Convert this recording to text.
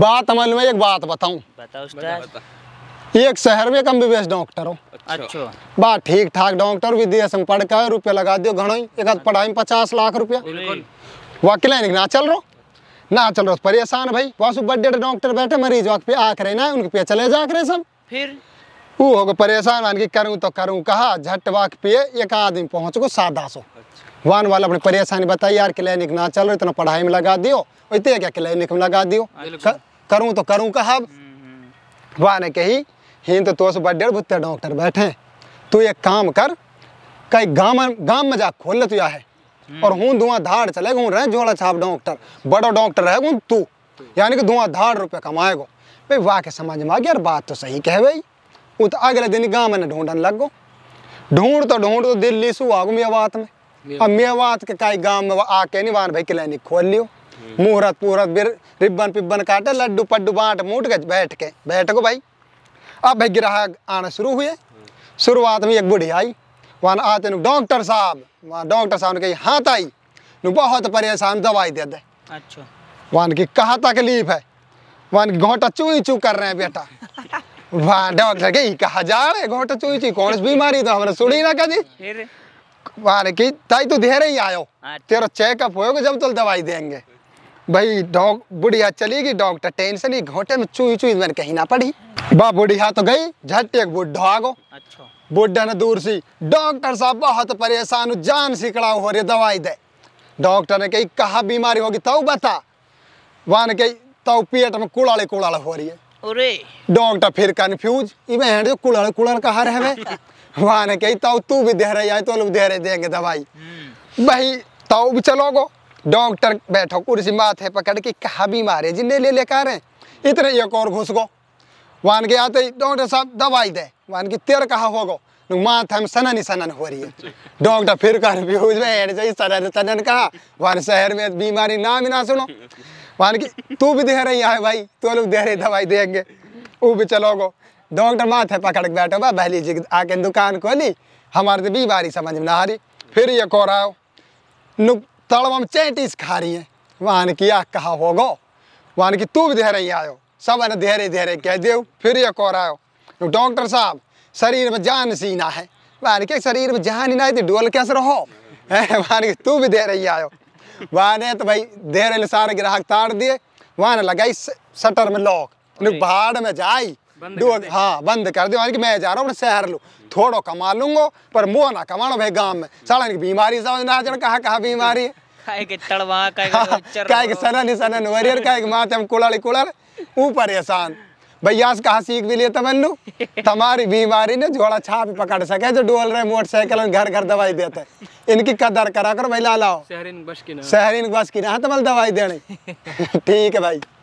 बात अमल में एक बात बताऊं बताओ एक शहर में कम विवेश डॉक्टर हो अच्छा, अच्छा। बात ठीक ठाक डॉक्टर विदेश में पढ़ कर रुपया लगा दियो घड़ो एक हाथ पढ़ाई में पचास लाख रुपया वकील ना चल रो ना चल रहा तो परेशान भाई वहाँ बड़े डॉक्टर बैठे मरीज वक्त पे आख रहे ना उनके पे चले जा रहे सब फिर वो होगा परेशान मान के करूँ तो करूँ कहा झट वाक पे एक आदमी पहुँच गो सादा सो अच्छा। वाहन वाला अपनी परेशानी बताई यार क्लिनिक ना चल रहा इतना पढ़ाई में लगा दियो इतने क्या क्लिनिक में लगा दियो करूँ तो करूँ कहा हम्म, हम्म। वाह ने कही हिंद तो बड़े बड्डे बुत्ते डॉक्टर बैठे तू एक काम कर कई गाँव गाँव में जा खोल ले तू या है हम्म। और हूँ धार चले हूँ रहे जोड़ा छाप डॉक्टर बड़ो डॉक्टर है हूँ तू यानी कि धार रुपये कमाएगो भाई वाह के समझ में आ गया यार बात तो सही कह भाई वो तो अगले दिन गाँव में ढूंढन लग गो ढूंढ तो ढूंढ तो दिल्ली सु आगू गो बात में मेवात के काई गांव में आके नहीं वान भाई क्लिनिक खोल लियो हम्म। मुहूर्त मुहूर्त बिर रिबन पिबन काटे लड्डू पड्डू बांट मूट के बैठ के बैठ गो भाई अब भाई ग्राहक आना शुरू हुए हम्म। शुरुआत में एक बूढ़ी आई वहाँ आते डॉक्टर साहब वहाँ डॉक्टर साहब ने कही हाथ आई बहुत परेशान दवाई दे दे अच्छा वहाँ की कहा तकलीफ है वहां घोटा चूई चू कर रहे हैं बेटा वहाँ डॉक्टर कही कहा जा रहे घोटा चूई चू कौन सी बीमारी तो हमने सुनी ना कभी वाले की ताई तू धेरे ही आयो तेरा चेकअप होगा जब तो दवाई देंगे भाई डॉग बुढ़िया चली गई डॉक्टर टेंशन ही घोटे में चुई चुई मैंने कहीं ना पड़ी बा बुढ़िया तो गई झट एक बुढ़ो आगो अच्छा बुढ़ा ने दूर सी डॉक्टर साहब बहुत परेशान जान सिकड़ा हो रही दवाई दे डॉक्टर ने कही कहा बीमारी होगी तब बता वहां ने कही तब पेट में कुड़ाले कुड़ाले हो रही है डॉक्टर फिर कन्फ्यूज इवे हैं जो कुड़ाले कुड़ाले कहा रहे वहां ने कही तो तू भी दे रही है तो लोग देहरे रहे देंगे दवाई हम्म। भाई तो भी चलोगो डॉक्टर बैठो कुर्सी माथे पकड़ के कहा बीमार है जिन्हें ले लेकर आ रहे इतने एक और घुस गो वान के आते डॉक्टर साहब दवाई दे वान की तेर कहा होगो माथा में सनन ही सनन हो रही है डॉक्टर फिर कर में हेड सनन सनन कहा वान शहर में बीमारी नाम भी ना सुनो वान की तू भी दे रही है भाई तो लोग दे रही दवाई देंगे वो भी चलोगो डॉक्टर माथे पकड़ के बैठो बा बहली जी आके दुकान खोली हमारे तो बीमारी समझ में ना आ रही फिर ये को रहो नु में चैटिस खा रही है वहाँ की आ कहा हो गो वहाँ की तू भी धेरे ही आयो सब ने धीरे धेरे कह दे फिर ये को रहो डॉक्टर साहब शरीर में जान सीना है वहाँ के शरीर में जान ही ना है तो डोल कैसे रहो वहाँ की तू भी दे ही आयो वहाँ ने तो भाई धीरे सारे ग्राहक ताड़ दिए वहाँ ने लगाई शटर में लॉक पहाड़ में जाई हाँ बंद कर दो मैं जा रहा हूँ शहर लू थोड़ो कमा लूंगो पर मुँह ना लो भाई गाँव में की बीमारी समझ ना जन कहा बीमारी है हाँ, सनन सनन वरियर का एक माँ हम कुड़ल ऊपर एहसान भैया से कहा सीख भी लिए तमन्नू तुम्हारी बीमारी ने जोड़ा छाप पकड़ सके जो डोल रहे मोटरसाइकिल घर घर दवाई देते इनकी कदर करा कर भाई ला लाओ शहरीन बस की ना शहरीन बस की ना तुम्हारी दवाई देने ठीक है भाई